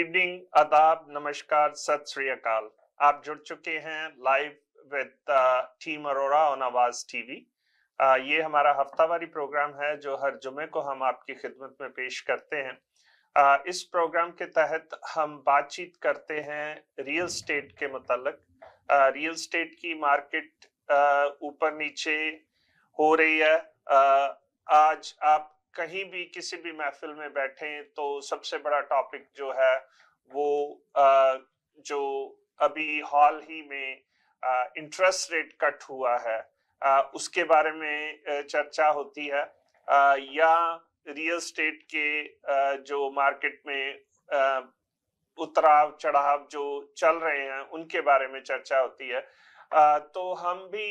Evening आदाब नमस्कार सत श्री अकाल आप जुड़ चुके हैं live with team Arora on Awaaz TV ये हमारा हफ्तावारी प्रोग्राम है जो हर जुमे को हम आपकी खिदमत में पेश करते हैं आ, uh, इस प्रोग्राम के तहत हम बातचीत करते हैं रियल स्टेट के मतलब रियल स्टेट की मार्केट uh, ऊपर नीचे हो रही है आ, uh, आज आप कहीं भी किसी भी महफिल में बैठे तो सबसे बड़ा टॉपिक जो है वो आ, जो अभी हाल ही में इंटरेस्ट रेट कट हुआ है आ, उसके बारे में चर्चा होती है आ, या रियल स्टेट के जो मार्केट में उतराव चढ़ाव जो चल रहे हैं उनके बारे में चर्चा होती है तो हम भी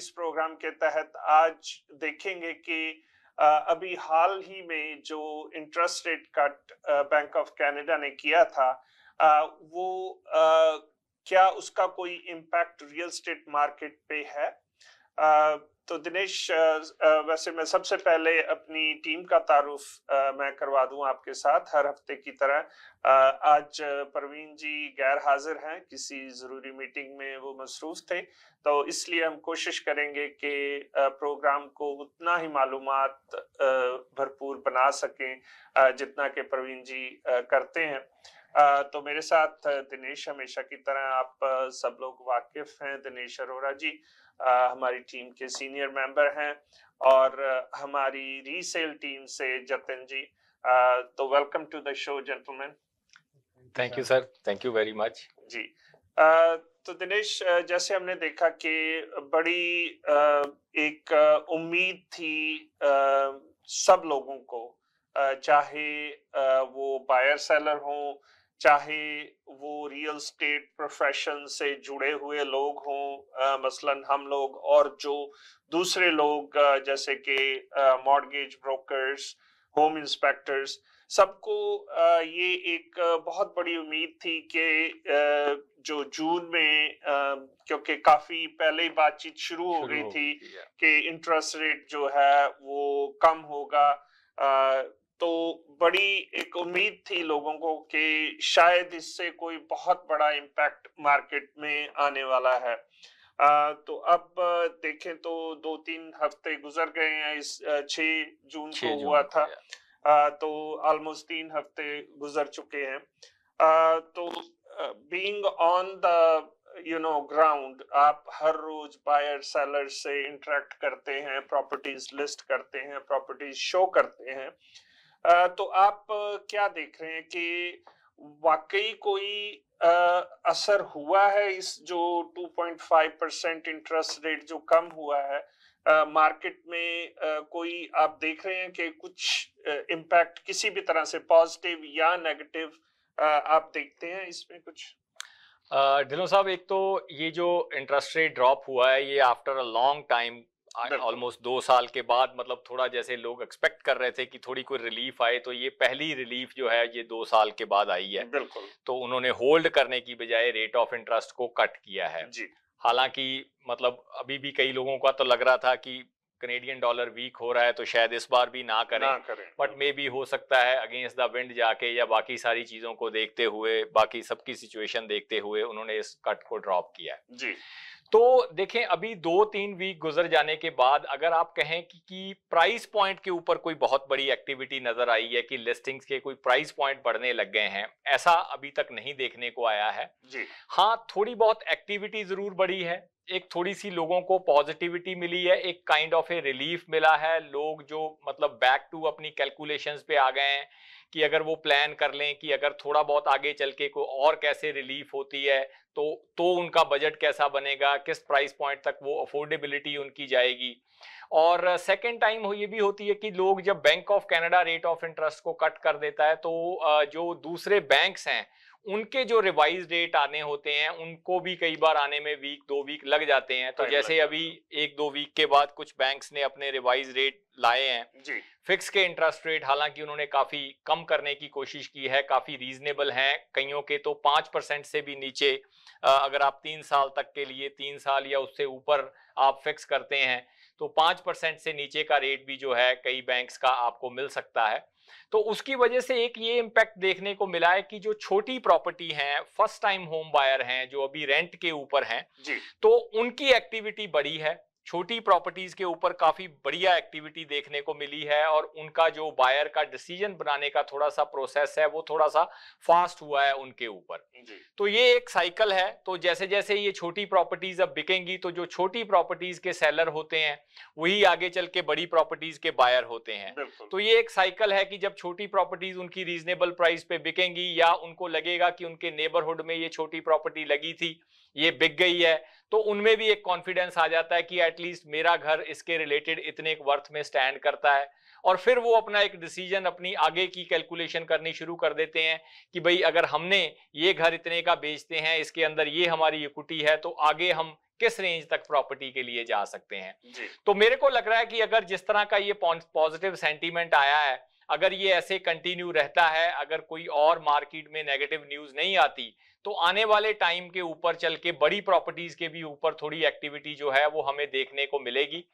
इस प्रोग्राम के तहत आज देखेंगे कि अभी हाल ही में जो interest rate cut bank of Canada ने किया था वो क्या उसका कोई इम्पैक्ट रियल स्टेट मार्केट पे है तो दिनेश वैसे मैं सबसे पहले अपनी टीम का तारुफ मैं करवा दूं आपके साथ हर हफ्ते की तरह आज परवीन जी गैर हाजिर हैं किसी ज़रूरी मीटिंग में वो मसरूफ़ थे तो इसलिए हम कोशिश करेंगे कि प्रोग्राम को उतना ही मालूम भरपूर बना सकें जितना के परवीन जी करते हैं तो मेरे साथ दिनेश हमेशा की तरह आप सब लोग वाकिफ हैं दिनेश अरोरा जी हमारी टीम के सीनियर मेंबर हैं और हमारी रीसेल टीम से जतिन जी तो welcome to the show gentleman thank you sir thank you very much जी तो दिनेश जैसे हमने देखा कि बड़ी एक उम्मीद थी सब लोगों को चाहे वो बायर सेलर हों चाहे वो रियल स्टेट प्रोफेशन से जुड़े हुए लोग हों मसलन हम लोग और जो दूसरे लोग जैसे कि मॉर्गेज ब्रोकर्स होम इंस्पेक्टर्स सबको ये एक बहुत बड़ी उम्मीद थी कि जो जून में क्योंकि काफी पहले बातचीत शुरू हो गई थी कि इंटरेस्ट रेट जो है वो कम होगा तो बड़ी एक उम्मीद थी लोगों को कि शायद इससे कोई बहुत बड़ा इम्पैक्ट मार्केट में आने वाला है आ, तो अब देखें तो दो तीन हफ्ते गुजर गए हैं इस छ जून को हुआ था आ, तो ऑलमोस्ट तीन हफ्ते गुजर चुके हैं आ, तो being on the you know ground आप हर रोज बायर सेलर से इंटरेक्ट करते हैं प्रॉपर्टीज लिस्ट करते हैं प्रॉपर्टीज शो करते हैं तो आप क्या देख रहे हैं कि वाकई कोई असर हुआ है इस जो 2.5 परसेंट इंटरेस्ट रेट जो कम हुआ है मार्केट में कोई आप देख रहे हैं कि कुछ इम्पैक्ट किसी भी तरह से पॉजिटिव या नेगेटिव आप देखते हैं इसमें कुछ ढिलो साहब एक तो ये जो इंटरेस्ट रेट ड्रॉप हुआ है ये after a long time almost दो साल के बाद मतलब थोड़ा जैसे लोग एक्सपेक्ट कर रहे थे कि थोड़ी कोई रिलीफ आए तो ये पहली रिलीफ जो है ये दो साल के बाद आई है बिल्कुल तो उन्होंने होल्ड करने की बजाय रेट ऑफ इंटरेस्ट को कट किया है जी हालांकि मतलब अभी भी कई लोगों का तो लग रहा था कि कनेडियन डॉलर वीक हो रहा है तो शायद इस बार भी ना करें, ना करें। बट मे भी हो सकता है अगेंस्ट द विंड जाके या बाकी सारी चीजों को देखते हुए बाकी सबकी सिचुएशन देखते हुए उन्होंने इस कट को ड्रॉप किया है जी तो देखें अभी दो तीन वीक गुजर जाने के बाद अगर आप कहें कि, कि प्राइस पॉइंट के ऊपर कोई बहुत बड़ी एक्टिविटी नजर आई है कि लिस्टिंग्स के कोई प्राइस पॉइंट बढ़ने लग गए हैं ऐसा अभी तक नहीं देखने को आया है जी हाँ थोड़ी बहुत एक्टिविटी जरूर बढ़ी है एक थोड़ी सी लोगों को पॉजिटिविटी मिली है एक काइंड ऑफ ए रिलीफ मिला है लोग जो मतलब बैक टू अपनी कैलकुलेशंस पे आ गए हैं कि अगर वो प्लान कर लें कि अगर थोड़ा बहुत आगे चल के कोई और कैसे रिलीफ होती है तो तो उनका बजट कैसा बनेगा किस प्राइस पॉइंट तक वो अफोर्डेबिलिटी उनकी जाएगी और सेकेंड टाइम ये भी होती है कि लोग जब bank of Canada rate of interest को कट कर देता है तो जो दूसरे बैंक्स हैं उनके जो रिवाइज डेट आने होते हैं उनको भी कई बार आने में वीक दो वीक लग जाते हैं तो जैसे अभी एक दो वीक के बाद कुछ बैंक्स ने अपने रिवाइज रेट लाए हैं जी फिक्स के इंटरेस्ट रेट हालांकि उन्होंने काफी कम करने की कोशिश की है काफी रीजनेबल हैं कईयों के तो पांच परसेंट से भी नीचे अगर आप तीन साल तक के लिए तीन साल या उससे ऊपर आप फिक्स करते हैं तो पांच परसेंट से नीचे का रेट भी जो है कई बैंक्स का आपको मिल सकता है तो उसकी वजह से एक ये इम्पैक्ट देखने को मिला है कि जो छोटी प्रॉपर्टी है फर्स्ट टाइम होम बायर हैं जो अभी रेंट के ऊपर हैं तो उनकी एक्टिविटी बढ़ी है छोटी प्रॉपर्टीज के ऊपर काफी बढ़िया एक्टिविटी देखने को मिली है और उनका जो बायर का डिसीजन बनाने का थोड़ा सा प्रोसेस है वो थोड़ा सा फास्ट हुआ है उनके ऊपर तो ये एक साइकिल है तो जैसे जैसे ये छोटी प्रॉपर्टीज अब बिकेंगी तो जो छोटी प्रॉपर्टीज के सेलर होते हैं वही आगे चल के बड़ी प्रॉपर्टीज के बायर होते हैं तो ये एक साइकिल है कि जब छोटी प्रॉपर्टीज उनकी रीजनेबल प्राइस पे बिकेंगी या उनको लगेगा कि उनके नेबरहुड में ये छोटी प्रॉपर्टी लगी थी ये बिक गई है तो उनमें भी एक कॉन्फिडेंस आ जाता है कि एटलीस्ट मेरा घर इसके रिलेटेड इतने एक वर्थ में स्टैंड करता है और फिर वो अपना एक डिसीजन अपनी आगे की कैलकुलेशन करनी शुरू कर देते हैं कि भाई अगर हमने ये घर इतने का बेचते हैं इसके अंदर ये हमारी इक्विटी है तो आगे हम किस रेंज तक प्रॉपर्टी के लिए जा सकते हैं तो मेरे को लग रहा है कि अगर जिस तरह का ये पॉजिटिव सेंटीमेंट आया है अगर ये ऐसे कंटिन्यू रहता है अगर कोई और मार्केट में नेगेटिव न्यूज नहीं आती तो आने वाले टाइम के ऊपर चल के बड़ी प्रॉपर्टीज के भी ऊपर थोड़ी एक्टिविटी जो है वो हमें देखने को मिलेगी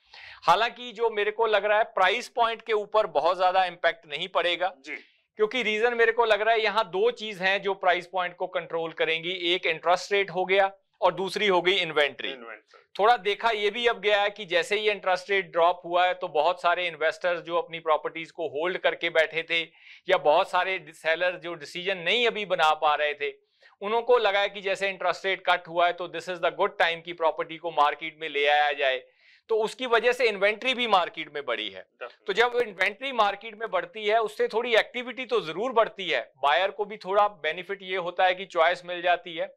हालांकि जो मेरे को लग रहा है प्राइस पॉइंट के ऊपर बहुत ज्यादा इंपैक्ट नहीं पड़ेगा जी क्योंकि रीजन मेरे को लग रहा है यहाँ दो चीज हैं जो प्राइस पॉइंट को कंट्रोल करेंगी एक इंटरेस्ट रेट हो गया और दूसरी हो गई इन्वेंट्री थोड़ा देखा ये भी अब गया है कि जैसे ही इंटरेस्ट रेट ड्रॉप हुआ है तो बहुत सारे इन्वेस्टर्स जो अपनी प्रॉपर्टीज को होल्ड करके बैठे थे या बहुत सारे सेलर जो डिसीजन नहीं अभी बना पा रहे थे उनको लगा कि जैसे इंटरेस्ट रेट कट हुआ है तो this is the good time की प्रॉपर्टी को मार्केट में ले आया जाए तो उसकी वजह से इन्वेंट्री भी मार्केट में बढ़ी है तो जब इन्वेंट्री मार्केट में बढ़ती है उससे थोड़ी एक्टिविटी तो जरूर बढ़ती है बायर को भी थोड़ा बेनिफिट ये होता है कि चॉइस मिल जाती है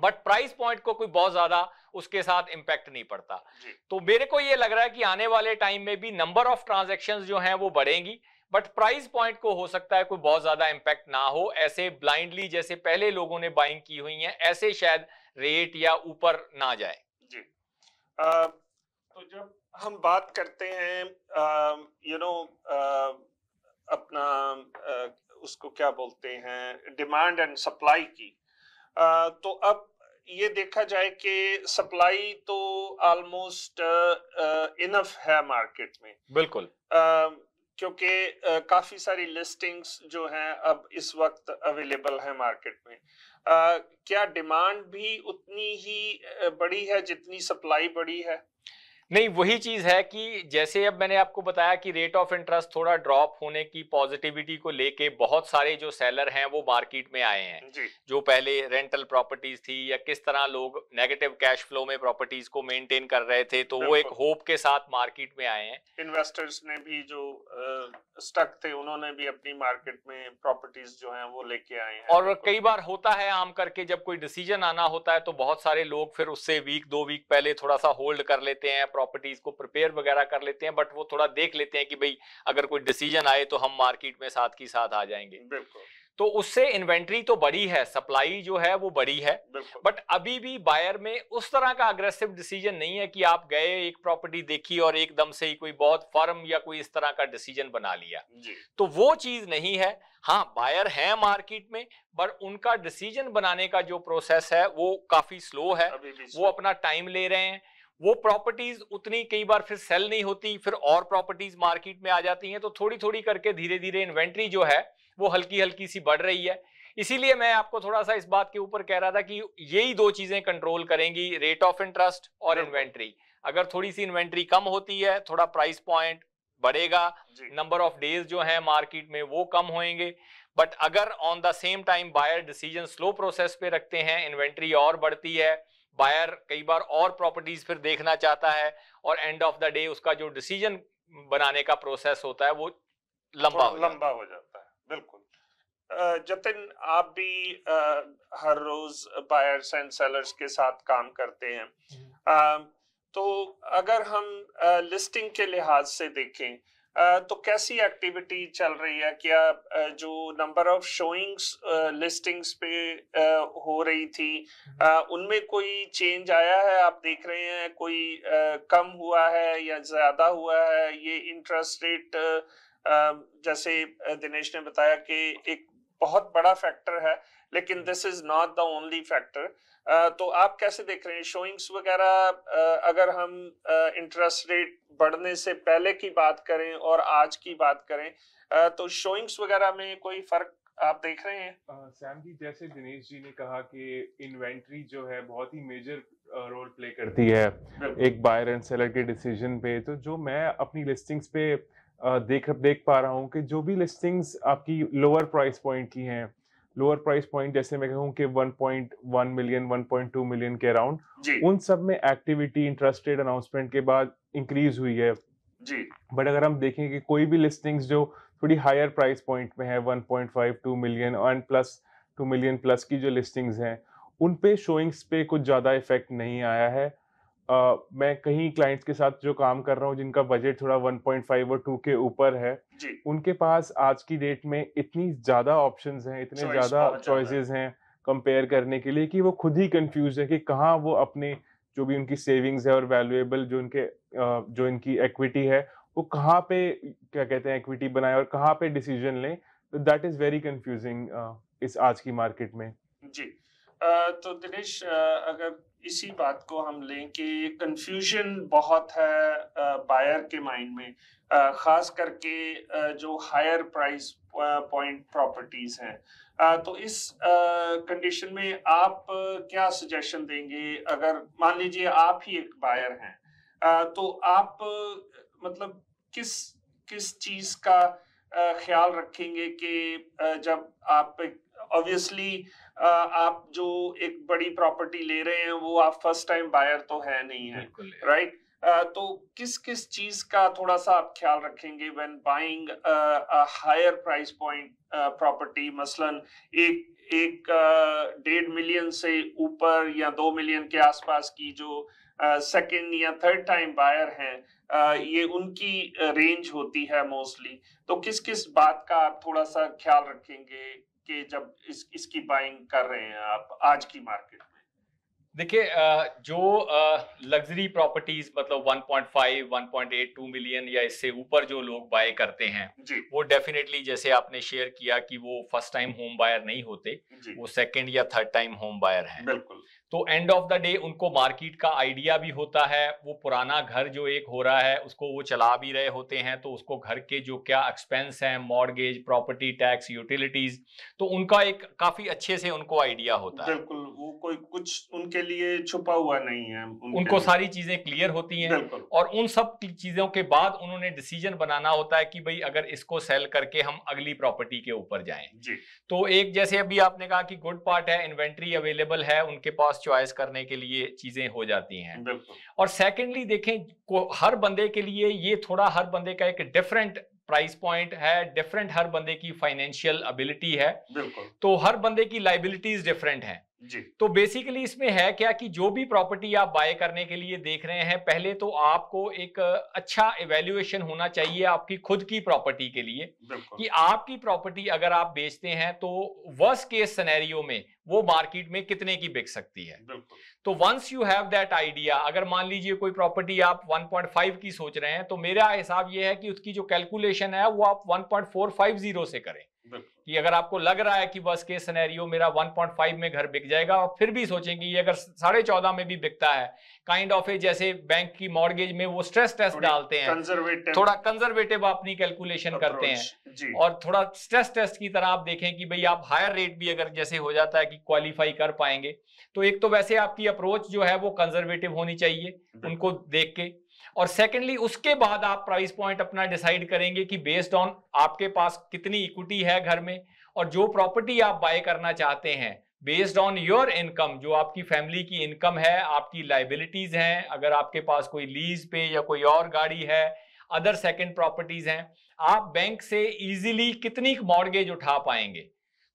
बट प्राइस पॉइंट को कोई बहुत ज्यादा उसके साथ इंपैक्ट नहीं पड़ता तो मेरे को ये लग रहा है कि आने वाले टाइम में भी नंबर ऑफ ट्रांजेक्शन जो है वो बढ़ेंगी बट प्राइस पॉइंट को हो सकता है कोई बहुत ज्यादा इंपैक्ट ना हो ऐसे ब्लाइंडली जैसे पहले लोगों ने बाइंग की हुई है ऐसे शायद रेट या ऊपर ना जाए जी आ, तो जब हम बात करते हैं यू नो you know, अपना आ, उसको क्या बोलते हैं डिमांड एंड सप्लाई की आ, तो अब ये देखा जाए कि सप्लाई तो ऑलमोस्ट इनफ है मार्केट में बिल्कुल क्योंकि काफ़ी सारी लिस्टिंग्स जो हैं अब इस वक्त अवेलेबल है मार्केट में आ, क्या डिमांड भी उतनी ही बड़ी है जितनी सप्लाई बड़ी है नहीं वही चीज है कि जैसे अब मैंने आपको बताया कि रेट ऑफ इंटरेस्ट थोड़ा ड्रॉप होने की पॉजिटिविटी को लेके बहुत सारे जो सेलर हैं वो मार्केट में आए हैं जो पहले रेंटल प्रॉपर्टीज थी या किस तरह लोग नेगेटिव कैश फ्लो में प्रॉपर्टीज को मेंटेन कर रहे थे तो वो एक होप के साथ मार्केट में आए हैं इन्वेस्टर्स ने भी जो स्टक थे उन्होंने भी अपनी मार्केट में प्रॉपर्टीज जो है वो लेके आए हैं और कई बार होता है आम करके जब कोई डिसीजन आना होता है तो बहुत सारे लोग फिर उससे वीक दो वीक पहले थोड़ा सा होल्ड कर लेते हैं प्रॉपर्टीज को प्रिपेयर वगैरह कर लेते हैं बट वो थोड़ा देख लेते हैं कि भाई अगर कोई डिसीजन आए तो हम मार्केट में साथ की साथ आ जाएंगे तो उससे इन्वेंट्री तो बड़ी है सप्लाई जो है वो बड़ी है बट अभी भी बायर में उस तरह का अग्रेसिव डिसीजन नहीं है कि आप गए एक प्रॉपर्टी देखी और एकदम से ही कोई बहुत फर्म या कोई इस तरह का डिसीजन बना लिया तो वो चीज नहीं है हाँ बायर है मार्केट में बट उनका डिसीजन बनाने का जो प्रोसेस है वो काफी स्लो है वो अपना टाइम ले रहे हैं वो प्रॉपर्टीज उतनी कई बार फिर सेल नहीं होती फिर और प्रॉपर्टीज मार्केट में आ जाती हैं तो थोड़ी थोड़ी करके धीरे धीरे इन्वेंट्री जो है वो हल्की हल्की सी बढ़ रही है इसीलिए मैं आपको थोड़ा सा इस बात के ऊपर कह रहा था कि यही दो चीजें कंट्रोल करेंगी रेट ऑफ इंटरेस्ट और इन्वेंट्री अगर थोड़ी सी इन्वेंट्री कम होती है थोड़ा प्राइस पॉइंट बढ़ेगा नंबर ऑफ डेज जो है मार्केट में वो कम होंगे बट अगर on the same time buyer decision slow process पे रखते हैं इन्वेंट्री और बढ़ती है बायर कई बार और प्रॉपर्टीज फिर देखना चाहता है और एंड ऑफ द डे उसका जो डिसीजन बनाने का प्रोसेस होता है वो लंबा हो लंबा हो जाता है बिल्कुल जतिन आप भी हर रोज बायर्स एंड सेलर्स के साथ काम करते हैं हम्म। तो अगर हम लिस्टिंग के लिहाज से देखें तो कैसी एक्टिविटी चल रही है क्या जो नंबर ऑफ शोइंग्स लिस्टिंग्स पे हो रही थी हम्म। उनमें कोई चेंज आया है आप देख रहे हैं कोई कम हुआ है या ज्यादा हुआ है ये इंटरेस्ट रेट जैसे दिनेश ने बताया कि एक बहुत बड़ा फैक्टर है लेकिन this is not the only factor तो आप कैसे देख रहे हैं शोइंग्स वगैरह uh, अगर हम इंटरेस्ट uh, रेट बढ़ने से पहले की बात करें और आज की बात करें uh, तो शोइंग्स वगैरह में कोई फर्क आप देख रहे हैं सैम uh, जी जैसे दिनेश जी ने कहा कि इन्वेंट्री जो है बहुत ही मेजर रोल प्ले करती है एक बायर एंड सेलर के डिसीजन पे तो जो मैं अपनी लिस्टिंग्स पे uh, देख देख पा रहा हूँ कि जो भी लिस्टिंग्स आपकी लोअर प्राइस पॉइंट की हैं लोअर प्राइस पॉइंट जैसे मैं कहूँ कि 1.1 मिलियन 1.2 मिलियन के अराउंड उन सब में एक्टिविटी इंटरेस्ट अनाउंसमेंट के बाद इंक्रीज हुई है जी बट अगर हम देखें कि कोई भी लिस्टिंग्स जो थोड़ी हायर प्राइस पॉइंट में है 1.5 2 million and plus two million plus की जो लिस्टिंग्स हैं उन पे शोइंग्स पे कुछ ज़्यादा इफेक्ट नहीं आया है मैं कहीं क्लाइंट्स के साथ जो काम कर रहा हूँ जिनका बजट थोड़ा 1.5 और 2 के ऊपर है जी. उनके पास आज की डेट में इतनी ज्यादा ऑप्शंस हैं इतने ज्यादा चॉइसेस हैं कंपेयर करने के लिए कि वो खुद ही कंफ्यूज है कि कहाँ वो अपने जो भी उनकी सेविंग्स है और वैल्यूएबल जो उनके जो इनकी एक्विटी है वो कहाँ पे क्या कहते हैं एक्विटी बनाए और कहाँ पे डिसीजन लें तो दैट इज वेरी कंफ्यूजिंग इस आज की मार्केट में जी uh, तो दिनेश अगर इसी बात को हम लें कि कंफ्यूजन बहुत है बायर के माइंड में ख़ास करके जो हायर प्राइस पॉइंट प्रॉपर्टीज़ हैं तो इस कंडीशन में आप क्या सजेशन देंगे अगर मान लीजिए आप ही एक बायर हैं तो आप मतलब किस किस चीज़ का ख्याल रखेंगे कि जब आप ऑब्वियसली आप जो एक बड़ी प्रॉपर्टी ले रहे हैं वो आप फर्स्ट टाइम बायर तो है नहीं है राइट तो किस किस चीज का थोड़ा सा आप ख्याल रखेंगे when buying higher price point property मसलन एक एक डेढ़ मिलियन से ऊपर या दो मिलियन के आसपास की जो सेकेंड या थर्ड टाइम बायर हैं ये उनकी रेंज होती है मोस्टली तो किस किस बात का आप थोड़ा सा ख्याल रखेंगे के जब इस इसकी बाइंग कर रहे हैं आप आज की मार्केट में देखिए जो लग्जरी प्रॉपर्टीज मतलब 1.5 1.82 मिलियन या इससे ऊपर जो लोग बाय करते हैं जी. वो डेफिनेटली जैसे आपने शेयर किया कि वो फर्स्ट टाइम होम बायर नहीं होते वो सेकंड या थर्ड टाइम होम बायर हैं बिल्कुल तो एंड ऑफ द डे उनको मार्केट का आइडिया भी होता है वो पुराना घर जो एक हो रहा है उसको वो चला भी रहे होते हैं तो उसको घर के जो क्या एक्सपेंस हैं मॉर्गेज प्रॉपर्टी टैक्स यूटिलिटीज तो उनका एक काफी अच्छे से उनको आइडिया होता है बिल्कुल वो कोई कुछ उनके लिए छुपा हुआ नहीं है उनको सारी चीजें क्लियर होती हैं और उन सब चीजों के बाद उन्होंने डिसीजन बनाना होता है कि भाई अगर इसको सेल करके हम अगली प्रॉपर्टी के ऊपर जाए तो एक जैसे अभी आपने कहा कि गुड पार्ट है इन्वेंट्री अवेलेबल है उनके पास फर्स्ट चॉइस करने के लिए चीजें हो जाती हैं और सेकेंडली देखें हर बंदे के लिए ये थोड़ा हर बंदे का एक डिफरेंट प्राइस पॉइंट है डिफरेंट हर बंदे की फाइनेंशियल एबिलिटी है तो हर बंदे की लाइबिलिटीज डिफरेंट है जी तो बेसिकली इसमें है क्या कि जो भी प्रॉपर्टी आप बाय करने के लिए देख रहे हैं पहले तो आपको एक अच्छा इवेल्युएशन होना चाहिए आपकी खुद की प्रॉपर्टी के लिए कि आपकी प्रॉपर्टी अगर आप बेचते हैं तो वर्स केस सिनेरियो में वो मार्केट में कितने की बिक सकती है तो once you have that idea अगर मान लीजिए कोई प्रॉपर्टी आप 1.5 की सोच रहे हैं तो मेरा हिसाब ये है कि उसकी जो कैलकुलेशन है वो आप 1.450 से करें कि अगर आपको लग रहा है कि बस के सिनेरियो मेरा 1.5 में घर बिक जाएगा और फिर भी सोचेंगे ये अगर साढ़े चौदह में भी बिकता है काइंड ऑफ ए जैसे बैंक की मॉर्गेज में वो स्ट्रेस टेस्ट डालते हैं थोड़ा कंजर्वेटिव अपनी कैलकुलेशन करते हैं और थोड़ा स्ट्रेस टेस्ट की तरह आप देखें कि भाई आप हायर रेट भी अगर जैसे हो जाता है कि क्वालिफाई कर पाएंगे तो एक तो वैसे आपकी अप्रोच जो है वो कंजर्वेटिव होनी चाहिए उनको देख के और सेकेंडली उसके बाद आप प्राइस पॉइंट अपना डिसाइड करेंगे कि बेस्ड ऑन आपके पास कितनी इक्विटी है घर में और जो प्रॉपर्टी आप बाय करना चाहते हैं बेस्ड ऑन योर इनकम जो आपकी फैमिली की इनकम है आपकी लाइबिलिटीज हैं अगर आपके पास कोई लीज पे या कोई और गाड़ी है अदर सेकेंड प्रॉपर्टीज हैं आप बैंक से इजीली कितनी मॉर्गेज उठा पाएंगे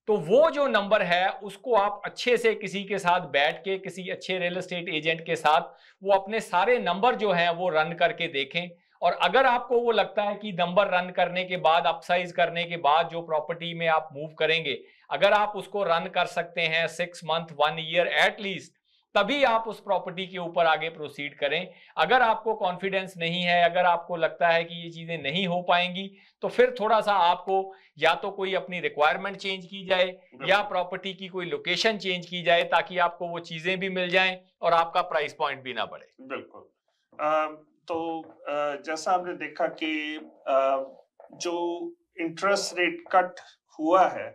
तो वो जो नंबर है उसको आप अच्छे से किसी के साथ बैठ के किसी अच्छे रियल एस्टेट एजेंट के साथ वो अपने सारे नंबर जो है वो रन करके देखें और अगर आपको वो लगता है कि नंबर रन करने के बाद अपसाइज करने के बाद जो प्रॉपर्टी में आप मूव करेंगे अगर आप उसको रन कर सकते हैं six month one year at least तभी आप उस प्रॉपर्टी के ऊपर आगे प्रोसीड करें अगर आपको कॉन्फिडेंस नहीं है अगर आपको लगता है कि ये चीज़ें नहीं हो पाएंगी तो फिर थोड़ा सा आपको या तो कोई अपनी रिक्वायरमेंट चेंज की जाए या प्रॉपर्टी की कोई लोकेशन चेंज की जाए ताकि आपको वो चीज़ें भी मिल जाए और आपका प्राइस पॉइंट भी ना बढ़े बिल्कुल तो जैसा आपने देखा कि जो इंटरेस्ट रेट कट हुआ है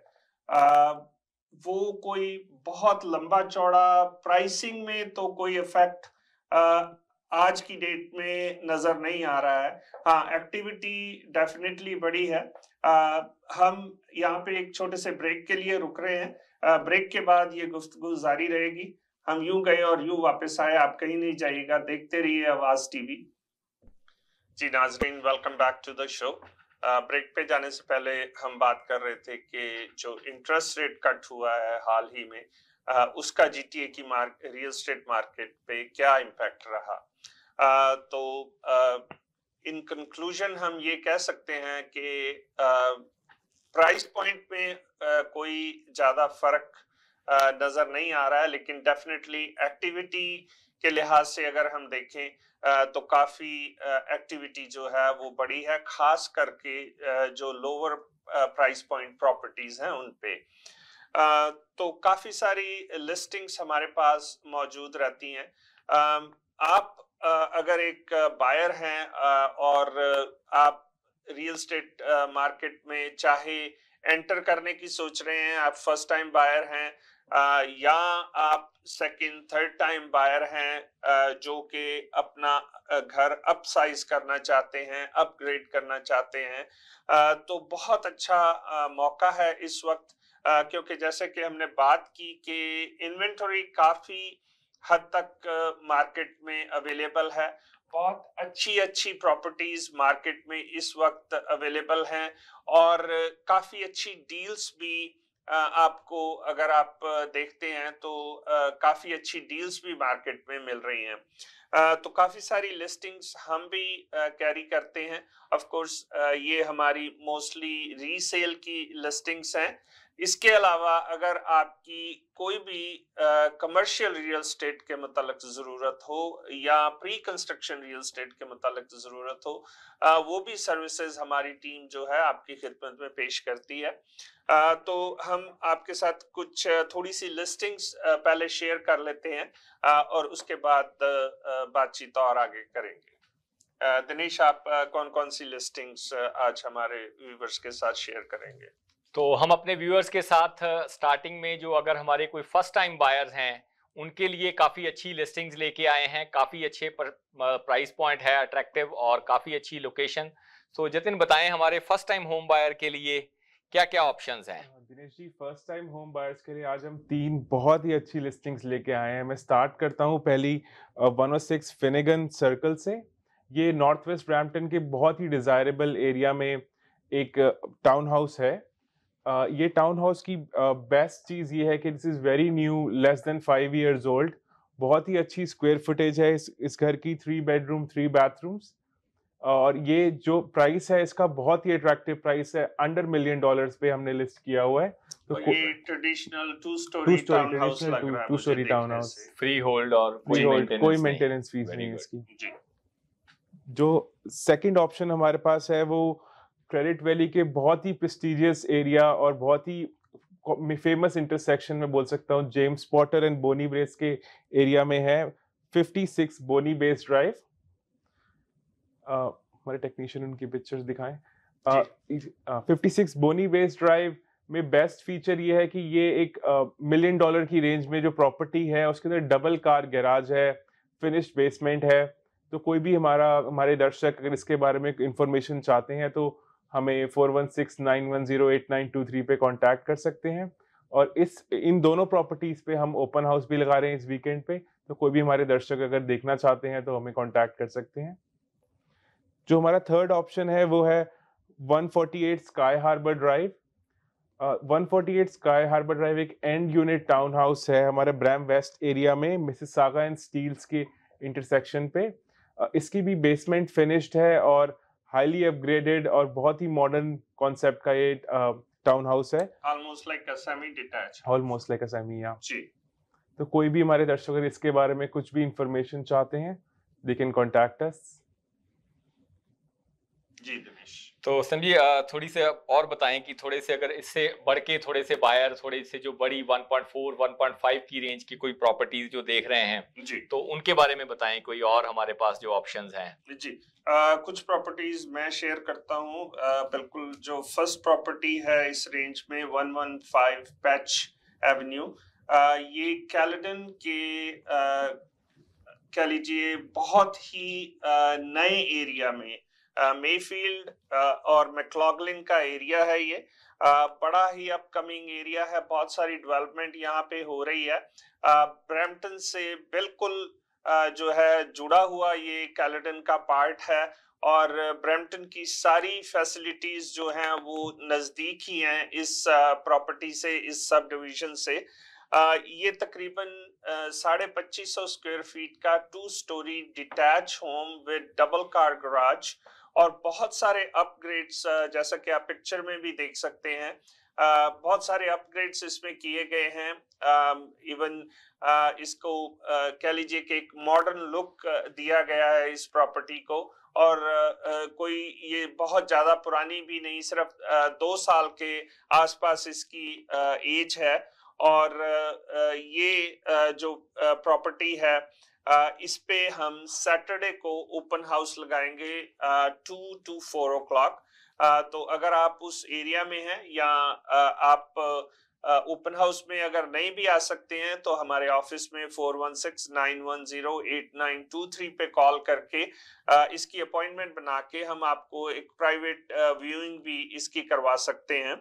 वो कोई बहुत लंबा चौड़ा प्राइसिंग में तो कोई इफेक्ट आज की डेट में नजर नहीं आ रहा है हाँ एक्टिविटी डेफिनेटली बड़ी है आ, हम यहाँ पे एक छोटे से ब्रेक के लिए रुक रहे हैं आ, ब्रेक के बाद ये गुफ्तगु जारी रहेगी हम यूं गए और यूं वापस आए आप कहीं नहीं जाइएगा देखते रहिए आवाज टीवी जी नाजरीन welcome back to the show break पे जाने से पहले हम बात कर रहे थे कि जो इंटरेस्ट रेट कट हुआ है हाल ही में आ, उसका जीटीए की मार्क रियल स्टेट मार्केट पे क्या इम्पैक्ट रहा आ, तो इन कंक्लूजन हम ये कह सकते हैं कि प्राइस पॉइंट में आ, कोई ज़्यादा फर्क नज़र नहीं आ रहा है लेकिन डेफिनेटली एक्टिविटी के लिहाज से अगर हम देखें तो काफ़ी एक्टिविटी जो है वो बड़ी है खास करके जो लोअर प्राइस पॉइंट प्रॉपर्टीज़ हैं उन पे तो काफ़ी सारी लिस्टिंग्स हमारे पास मौजूद रहती हैं आप अगर एक बायर हैं और आप रियल स्टेट मार्केट में चाहे एंटर करने की सोच रहे हैं आप फर्स्ट टाइम बायर हैं या आप सेकंड थर्ड टाइम बायर हैं जो कि अपना घर अप साइज करना चाहते हैं अपग्रेड करना चाहते हैं तो बहुत अच्छा मौका है इस वक्त क्योंकि जैसे कि हमने बात की कि इन्वेंटरी काफ़ी हद तक मार्केट में अवेलेबल है बहुत अच्छी अच्छी प्रॉपर्टीज मार्केट में इस वक्त अवेलेबल हैं और काफ़ी अच्छी डील्स भी आपको अगर आप देखते हैं तो काफ़ी अच्छी डील्स भी मार्केट में मिल रही हैं तो काफ़ी सारी लिस्टिंग्स हम भी कैरी करते हैं ऑफ कोर्स ये हमारी मोस्टली रीसेल की लिस्टिंग्स हैं इसके अलावा अगर आपकी कोई भी कमर्शियल रियल स्टेट के मतलब ज़रूरत हो या प्री कंस्ट्रक्शन रियल स्टेट के मतलब ज़रूरत हो आ, वो भी सर्विसेज हमारी टीम जो है आपकी खिदमत में पेश करती है आ, तो हम आपके साथ कुछ थोड़ी सी लिस्टिंग्स पहले शेयर कर लेते हैं आ, और उसके बाद बातचीत और आगे करेंगे दिनेश आप कौन कौन सी लिस्टिंग्स आज हमारे व्यूवर्स के साथ शेयर करेंगे तो हम अपने व्यूअर्स के साथ स्टार्टिंग में जो अगर हमारे कोई फर्स्ट टाइम बायर्स हैं उनके लिए काफ़ी अच्छी लिस्टिंग्स लेके आए हैं काफ़ी अच्छे प्राइस पॉइंट है अट्रैक्टिव और काफ़ी अच्छी लोकेशन तो जतिन बताएं हमारे फर्स्ट टाइम होम बायर के लिए क्या क्या ऑप्शन हैं हाँ, Dinesh ji first time home buyers के लिए आज हम तीन बहुत ही अच्छी लिस्टिंग्स लेके आए हैं मैं स्टार्ट करता हूँ पहली 106 फिनेगन सर्कल से ये नॉर्थ वेस्ट ब्रैम्पटन के बहुत ही डिज़ायरेबल एरिया में एक टाउन हाउस है ये टाउन हाउस की बेस्ट uh, चीज़ ये है कि this is very new less than five years old बहुत ही अच्छी स्क्वायर फुटेज है इस इस घर की थ्री बेडरूम थ्री बाथरूम्स और ये जो प्राइस है इसका बहुत ही अट्रैक्टिव प्राइस है अंडर मिलियन डॉलर्स पे हमने लिस्ट किया हुआ है तो ये traditional two story town house लग रहा है two story town house free hold और फ्री होल्ड कोई मेंटेनेंस फीस नहीं है इसकी जो सेकंड ऑप्शन हमारे पास है वो क्रेडिट वैली के बहुत ही प्रेस्टिजियस एरिया और बहुत ही फेमस इंटरसेक्शन में बोल सकता हूँ James Potter and Bonnie Brace के एरिया में है 56 बोनी बेस ड्राइव हमारे टेक्नीशियन उनकी पिक्चर्स दिखाएं fifty six Bonnie Base drive में बेस्ट फीचर ये है कि ये एक मिलियन uh, डॉलर की रेंज में जो प्रॉपर्टी है उसके अंदर डबल कार गैराज है फिनिश्ड बेसमेंट है तो कोई भी हमारा हमारे दर्शक अगर इसके बारे में इंफॉर्मेशन चाहते हैं तो हमें four one six nine one zero eight nine two three पे कॉन्टैक्ट कर सकते हैं और इस इन दोनों प्रॉपर्टीज़ पे हम ओपन हाउस भी लगा रहे हैं इस वीकेंड पे तो कोई भी हमारे दर्शक अगर देखना चाहते हैं तो हमें कॉन्टैक्ट कर सकते हैं जो हमारा थर्ड ऑप्शन है वो है 148 Sky Harbour Drive one forty eight Sky Harbour Drive एक एंड यूनिट टाउन हाउस है हमारे ब्रैम वेस्ट एरिया में मिसिस सागा एंड स्टील्स के इंटरसेक्शन पे uh, इसकी भी बेसमेंट फिनिश्ड है और हाईली अपग्रेडेड और बहुत ही मॉडर्न कॉन्सेप्ट का ये टाउन हाउस है almost like semi detach almost like semi या जी तो कोई भी हमारे दर्शक इसके बारे में कुछ भी इंफॉर्मेशन चाहते हैं दे कैन कॉन्टेक्ट अस जी दिनेश तो संजय थोड़ी से और बताएं कि थोड़े से अगर इससे बढ़ के थोड़े से बायर थोड़े से जो बड़ी 1.4 1.5 की रेंज की कोई प्रॉपर्टीज जो देख रहे हैं जी तो उनके बारे में बताएं कोई और हमारे पास जो ऑप्शंस हैं जी आ, कुछ प्रॉपर्टीज मैं शेयर करता हूँ बिल्कुल जो फर्स्ट प्रॉपर्टी है इस रेंज में वन पैच एवेन्यू ये कैलेडन के आ, कह लीजिए बहुत ही नए एरिया में मेफील्ड और मैकलॉगलिन का एरिया है ये बड़ा ही अपकमिंग एरिया है बहुत सारी डेवलपमेंट यहाँ पे हो रही है ब्रैम्पटन से बिल्कुल जो है जुड़ा हुआ ये कैलेडन का पार्ट है और ब्रैम्पटन की सारी फैसिलिटीज जो हैं वो नज़दीक ही हैं इस प्रॉपर्टी से इस सब डिवीजन से ये तकरीबन साढ़े पच्चीस सौ स्क्वेयर फीट का two story detach home with double car garage और बहुत सारे अपग्रेड्स जैसा कि आप पिक्चर में भी देख सकते हैं बहुत सारे अपग्रेड्स इसमें किए गए हैं इवन इसको कह लीजिए कि एक मॉडर्न लुक दिया गया है इस प्रॉपर्टी को और कोई ये बहुत ज़्यादा पुरानी भी नहीं सिर्फ दो साल के आसपास इसकी एज है और ये जो प्रॉपर्टी है इस पे हम सैटरडे को ओपन हाउस लगाएंगे two to four o'clock तो अगर आप उस एरिया में हैं या आप ओपन हाउस में अगर नहीं भी आ सकते हैं तो हमारे ऑफिस में four one six nine one zero eight nine two three पे कॉल करके इसकी अपॉइंटमेंट बना के हम आपको एक प्राइवेट व्यूइंग भी इसकी करवा सकते हैं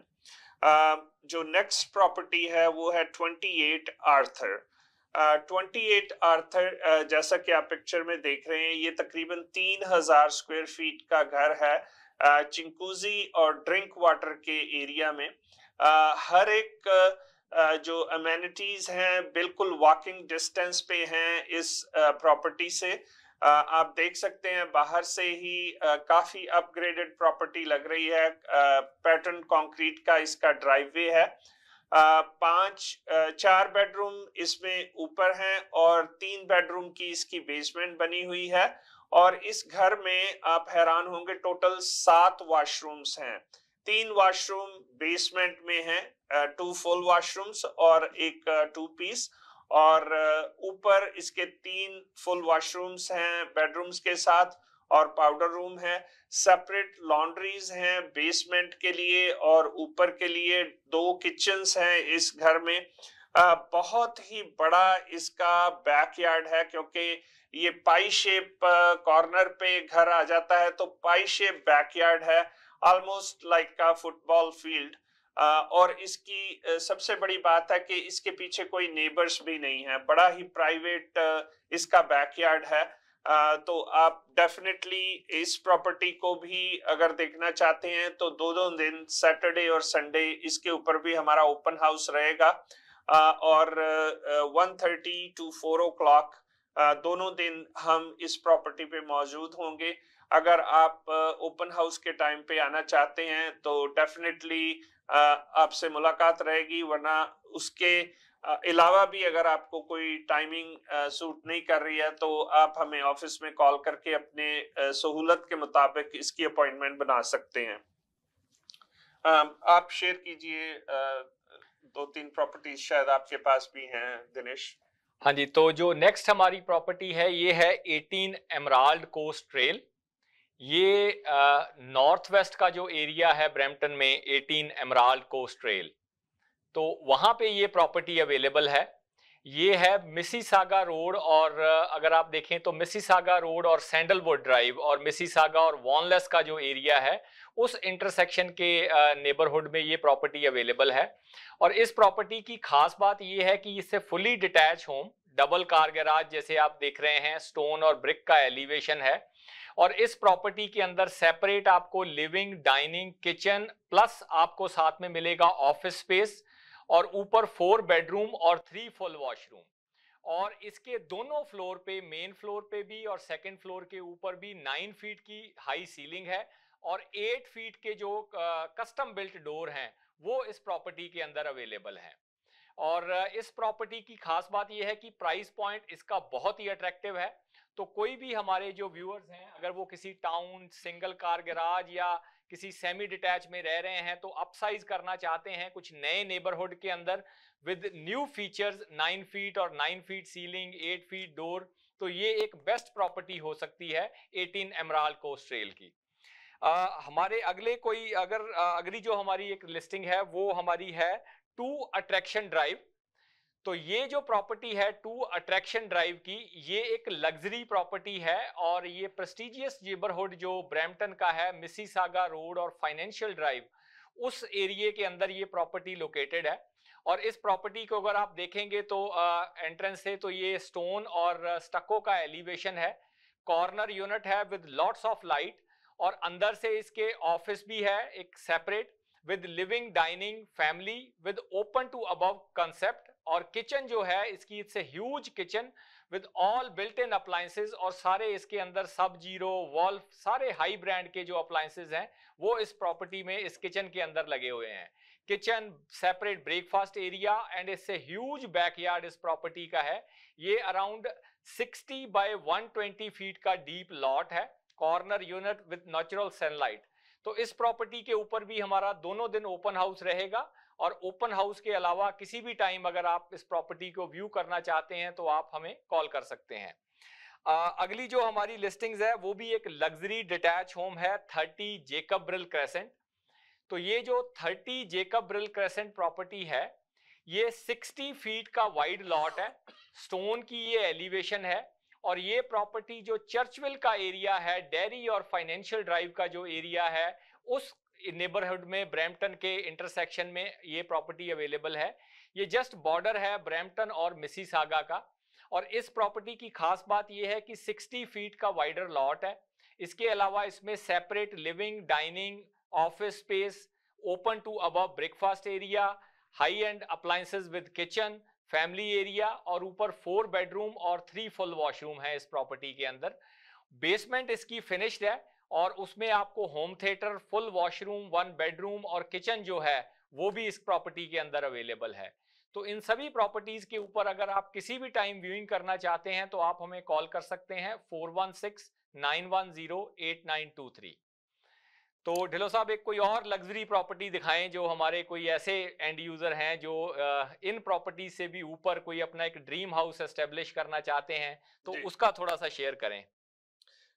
जो नेक्स्ट प्रॉपर्टी है वो है twenty eight Arthur twenty eight Arthur जैसा कि आप पिक्चर में देख रहे हैं ये तकरीबन तीन हजार स्क्वायर फीट का घर है चिंकूजी uh, और ड्रिंक वाटर के एरिया में uh, हर एक uh, जो अमेनिटीज हैं बिल्कुल वॉकिंग डिस्टेंस पे हैं इस प्रॉपर्टी से आप देख सकते हैं बाहर से ही काफी अपग्रेडेड प्रॉपर्टी लग रही है पैटर्न कंक्रीट का इसका ड्राइववे है पांच चार बेडरूम इसमें ऊपर हैं और तीन बेडरूम की इसकी बेसमेंट बनी हुई है और इस घर में आप हैरान होंगे टोटल सात वॉशरूम्स हैं तीन वॉशरूम बेसमेंट में हैं टू फुल वॉशरूम्स और एक टू पीस और ऊपर इसके तीन फुल वॉशरूम्स हैं बेडरूम्स के साथ और पाउडर रूम है सेपरेट लॉन्ड्रीज हैं बेसमेंट के लिए और ऊपर के लिए दो किचन्स हैं इस घर में आ, बहुत ही बड़ा इसका बैकयार्ड है क्योंकि ये पाई शेप कॉर्नर पे घर आ जाता है तो पाई शेप बैकयार्ड है almost like a football field और इसकी सबसे बड़ी बात है कि इसके पीछे कोई नेबर्स भी नहीं है बड़ा ही प्राइवेट इसका बैकयार्ड है तो आप डेफिनेटली इस प्रॉपर्टी को भी अगर देखना चाहते हैं तो दो दो दिन सैटरडे और संडे इसके ऊपर भी हमारा ओपन हाउस रहेगा और one thirty to four o'clock दोनों दिन हम इस प्रॉपर्टी पे मौजूद होंगे अगर आप ओपन हाउस के टाइम पे आना चाहते हैं तो डेफिनेटली आपसे मुलाकात रहेगी वरना उसके अलावा भी अगर आपको कोई टाइमिंग सूट नहीं कर रही है तो आप हमें ऑफिस में कॉल करके अपने सहूलत के मुताबिक इसकी अपॉइंटमेंट बना सकते हैं आप शेयर कीजिए दो तीन प्रॉपर्टीज शायद आपके पास भी हैं दिनेश हाँ जी तो जो नेक्स्ट हमारी प्रॉपर्टी है ये है एटीन एमराल्ड कोस्ट ट्रेल ये नॉर्थ वेस्ट का जो एरिया है ब्रैम्पटन में एटीन एमराल्ड कोस्ट ट्रेल तो वहां पे ये प्रॉपर्टी अवेलेबल है ये है मिसीसागा रोड और अगर आप देखें तो मिसीसागा रोड और सैंडलवुड ड्राइव और मिसीसागा और वॉनलेस का जो एरिया है उस इंटरसेक्शन के नेबरहुड में ये प्रॉपर्टी अवेलेबल है और इस प्रॉपर्टी की खास बात ये है कि इससे fully detach home double car garage जैसे आप देख रहे हैं स्टोन और ब्रिक का एलिवेशन है और इस प्रॉपर्टी के अंदर सेपरेट आपको लिविंग डाइनिंग किचन प्लस आपको साथ में मिलेगा ऑफिस स्पेस और ऊपर फोर बेडरूम और थ्री फुल वॉशरूम और इसके दोनों फ्लोर पे मेन फ्लोर पे भी और सेकंड फ्लोर के ऊपर भी नाइन फीट की हाई सीलिंग है और एट फीट के जो कस्टम बिल्ट डोर हैं वो इस प्रॉपर्टी के अंदर अवेलेबल हैं और इस प्रॉपर्टी की खास बात यह है कि प्राइस पॉइंट इसका बहुत ही अट्रैक्टिव है तो कोई भी हमारे जो व्यूअर्स हैं अगर वो किसी टाउन सिंगल कार गराज या किसी सेमी डिटैच में रह रहे हैं तो अपसाइज करना चाहते हैं कुछ नए नेबरहुड के अंदर with new features nine feet और nine feet ceiling eight feet door तो ये एक बेस्ट प्रॉपर्टी हो सकती है एटीन एमराल कोस्ट रेल की आ, हमारे अगले कोई अगर अगली जो हमारी एक लिस्टिंग है वो हमारी है टू अट्रैक्शन ड्राइव तो ये जो प्रॉपर्टी है टू अट्रैक्शन ड्राइव की ये एक लग्जरी प्रॉपर्टी है और ये प्रेस्टिजियस नेबरहुड जो ब्रैम्पटन का है मिसीसागा रोड और फाइनेंशियल ड्राइव उस एरिए के अंदर ये प्रॉपर्टी लोकेटेड है और इस प्रॉपर्टी को अगर आप देखेंगे तो एंट्रेंस से तो ये स्टोन और स्टको का एलिवेशन है कॉर्नर यूनिट है विद लॉट्स ऑफ लाइट और अंदर से इसके ऑफिस भी है एक separate with living dining family with open to above concept और किचन जो है इसकी it's a huge kitchen with all built in appliances और सारे इसके अंदर सब जीरो वॉल्फ सारे हाई ब्रांड के जो अप्लायंसेज हैं वो इस प्रॉपर्टी में इस किचन के अंदर लगे हुए हैं kitchen separate breakfast area and इससे ह्यूज बैकयार्ड इस प्रॉपर्टी का है ये अराउंड 60 बाय 120 फीट का डीप लॉट है corner unit with natural sunlight तो इस प्रॉपर्टी के ऊपर भी हमारा दोनों दिन ओपन हाउस रहेगा और ओपन हाउस के अलावा किसी भी टाइम अगर आप इस प्रॉपर्टी को व्यू करना चाहते हैं तो आप हमें कॉल कर सकते हैं आ, अगली जो हमारी लिस्टिंग्स है वो भी एक लग्जरी डिटैच होम है थर्टी ब्रिल क्रेसेंट तो ये जो थर्टी ब्रिल क्रेसेंट प्रॉपर्टी है ये 60 फीट का वाइड लॉट है स्टोन की ये एलिवेशन है और ये प्रॉपर्टी जो चर्चविल का एरिया है डेरी और फाइनेंशियल ड्राइव का जो एरिया है उस नेबरहुड में ब्रैम्पटन के इंटरसेक्शन में ये प्रॉपर्टी अवेलेबल है ये जस्ट बॉर्डर है ब्रैम्पटन और मिसी सागा का और इस प्रॉपर्टी की खास बात यह है कि 60 फीट का वाइडर लॉट है इसके अलावा इसमें separate living dining office space open to above breakfast area high end appliance with kitchen family area और ऊपर फोर बेडरूम और थ्री फुल वॉशरूम है इस प्रॉपर्टी के अंदर बेसमेंट इसकी फिनिश्ड है और उसमें आपको home theatre full washroom one bedroom और किचन जो है वो भी इस प्रॉपर्टी के अंदर अवेलेबल है तो इन सभी प्रॉपर्टीज के ऊपर अगर आप किसी भी टाइम व्यूइंग करना चाहते हैं तो आप हमें कॉल कर सकते हैं four one six nine one zero eight nine two three तो ढिलो साहब एक कोई और लग्जरी प्रॉपर्टी दिखाएं जो हमारे कोई ऐसे एंड यूज़र हैं जो इन प्रॉपर्टी से भी ऊपर कोई अपना एक ड्रीम हाउस एस्टेब्लिश करना चाहते हैं तो उसका थोड़ा सा शेयर करें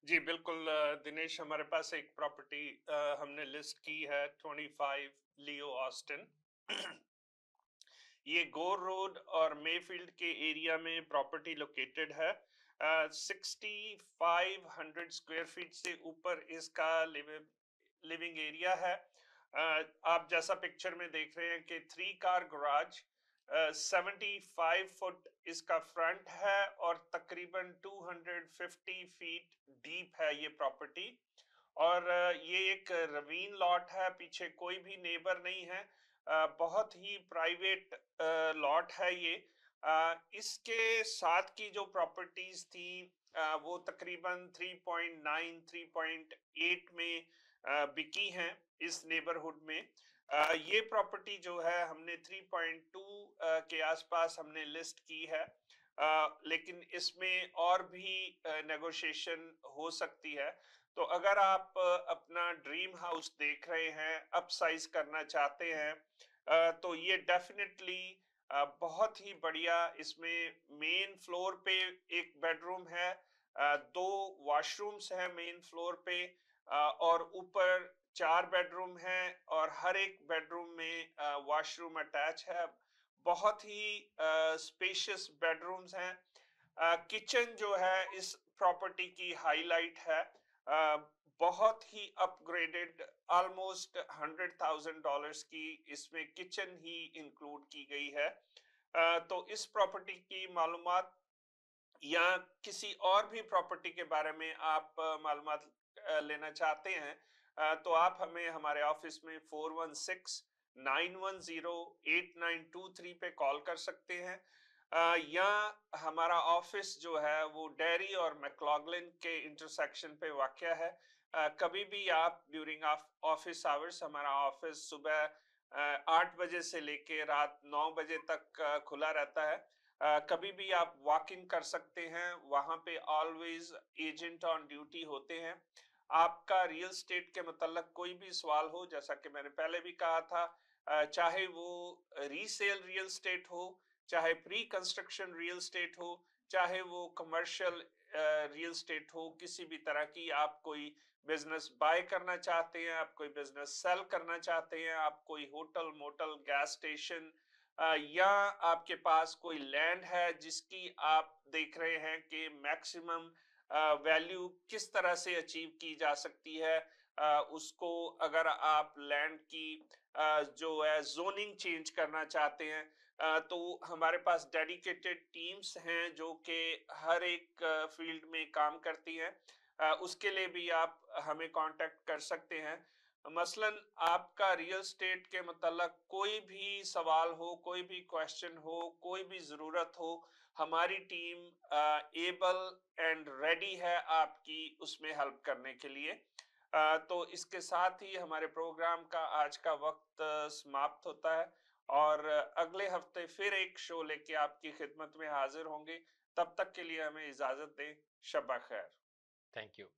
जी बिल्कुल दिनेश हमारे पास एक प्रॉपर्टी हमने लिस्ट की है 25 लियो ऑस्टिन ये गोर रोड और मेफील्ड के एरिया में प्रॉपर्टी लोकेटेड है uh, 6500 स्क्वायर फीट से ऊपर इसका लिविंग एरिया है uh, आप जैसा पिक्चर में देख रहे हैं कि three car garage seventy five foot इसका फ्रंट है और तकरीबन 250 फीट डीप है ये प्रॉपर्टी और ये एक रवीन लॉट है पीछे कोई भी नेबर नहीं है बहुत ही प्राइवेट लॉट है ये इसके साथ की जो प्रॉपर्टीज थी वो तकरीबन 3.9 3.8 में बिकी हैं इस नेबरहुड में ये प्रॉपर्टी जो है हमने 3.2 के आसपास हमने लिस्ट की है लेकिन इसमें और भी नेगोशिएशन हो सकती है तो अगर आप अपना ड्रीम हाउस देख रहे हैं अप साइज करना चाहते हैं तो ये डेफिनेटली बहुत ही बढ़िया इसमें मेन फ्लोर पे एक बेडरूम है दो वॉशरूम्स हैं मेन फ्लोर पे और ऊपर चार बेडरूम है और हर एक बेडरूम में वॉशरूम अटैच है बहुत ही स्पेशियस बेडरूम्स हैं किचन जो है इस प्रॉपर्टी की हाईलाइट है बहुत ही upgraded almost hundred thousand dollar की इसमें किचन ही इंक्लूड की गई है तो इस प्रॉपर्टी की मालूम या किसी और भी प्रॉपर्टी के बारे में आप मालूम लेना चाहते हैं तो आप हमें हमारे ऑफिस में four one six nine one zero eight nine two three पे कॉल कर सकते हैं या हमारा ऑफिस जो है वो डेरी और मैकलॉगलिन के इंटरसेक्शन पे वाक्य है कभी भी आप ड्यूरिंग ऑफिस आवर्स हमारा ऑफिस सुबह आठ बजे से लेके रात नौ बजे तक खुला रहता है कभी भी आप वॉक इन कर सकते हैं वहां पे ऑलवेज एजेंट ऑन ड्यूटी होते हैं आपका रियल स्टेट के मतलब कोई भी सवाल हो जैसा कि मैंने पहले भी कहा था चाहे वो रीसेल रियल स्टेट हो चाहे प्री कंस्ट्रक्शन रियल स्टेट हो चाहे वो कमर्शियल रियल स्टेट हो किसी भी तरह की आप कोई बिजनेस बाय करना चाहते हैं आप कोई बिजनेस सेल करना चाहते हैं आप कोई होटल मोटल गैस स्टेशन या आपके पास कोई लैंड है जिसकी आप देख रहे हैं कि मैक्सिमम वैल्यू किस तरह से अचीव की जा सकती है उसको अगर आप लैंड की जो है जोनिंग चेंज करना चाहते हैं तो हमारे पास डेडिकेटेड टीम्स हैं जो कि हर एक फील्ड में काम करती हैं उसके लिए भी आप हमें कांटेक्ट कर सकते हैं मसलन आपका रियल स्टेट के मतलब कोई भी सवाल हो कोई भी क्वेश्चन हो कोई भी ज़रूरत हो हमारी टीम एबल एंड रेडी है आपकी उसमें हेल्प करने के लिए आ, तो इसके साथ ही हमारे प्रोग्राम का आज का वक्त समाप्त होता है और अगले हफ्ते फिर एक शो लेके आपकी खिदमत में हाजिर होंगे तब तक के लिए हमें इजाजत दें शबा खैर थैंक यू